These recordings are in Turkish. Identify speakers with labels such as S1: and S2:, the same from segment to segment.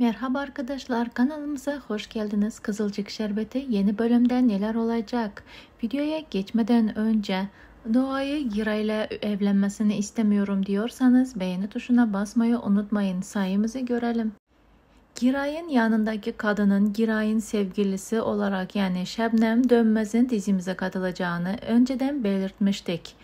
S1: Merhaba arkadaşlar kanalımıza hoş geldiniz. Kızılcık Şerbeti yeni bölümde neler olacak? Videoya geçmeden önce Doğayı Gira ile evlenmesini istemiyorum diyorsanız beğeni tuşuna basmayı unutmayın. Sayımızı görelim. Giray'ın yanındaki kadının Giray'ın sevgilisi olarak yani Şebnem Dönmez'in dizimize katılacağını önceden belirtmiştik.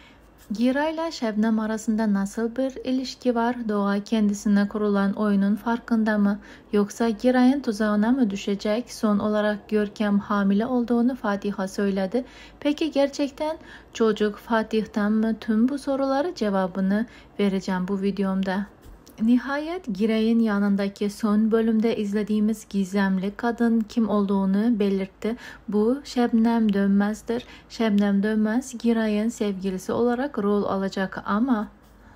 S1: Gira ile Şebnem arasında nasıl bir ilişki var? Doğa kendisine kurulan oyunun farkında mı? Yoksa Giray'ın tuzağına mı düşecek? Son olarak Görkem hamile olduğunu Fatih'a söyledi. Peki gerçekten çocuk Fatih'ten mi? Tüm bu soruları cevabını vereceğim bu videomda. Nihayet Girey'in yanındaki son bölümde izlediğimiz gizemli kadın kim olduğunu belirtti. Bu Şebnem Dönmez'dir. Şebnem Dönmez Girey'in sevgilisi olarak rol alacak ama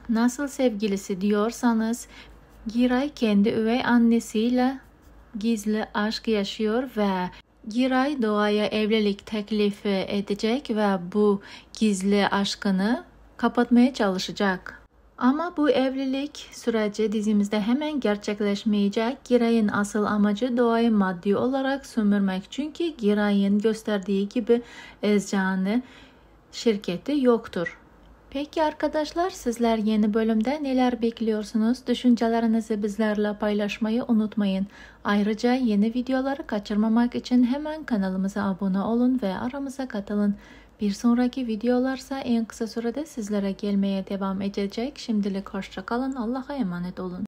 S1: nasıl sevgilisi diyorsanız Giray kendi üvey annesiyle gizli aşk yaşıyor ve Giray doğaya evlilik teklifi edecek ve bu gizli aşkını kapatmaya çalışacak. Ama bu evlilik süreci dizimizde hemen gerçekleşmeyecek. Giray'ın asıl amacı doğayı maddi olarak sömürmek. Çünkü Giray'ın gösterdiği gibi Ezcan'ı şirketi yoktur. Peki arkadaşlar sizler yeni bölümde neler bekliyorsunuz? Düşüncelerinizi bizlerle paylaşmayı unutmayın. Ayrıca yeni videoları kaçırmamak için hemen kanalımıza abone olun ve aramıza katılın. Bir sonraki videolarsa en kısa sürede sizlere gelmeye devam edecek. Şimdilik hoşçakalın. Allah'a emanet olun.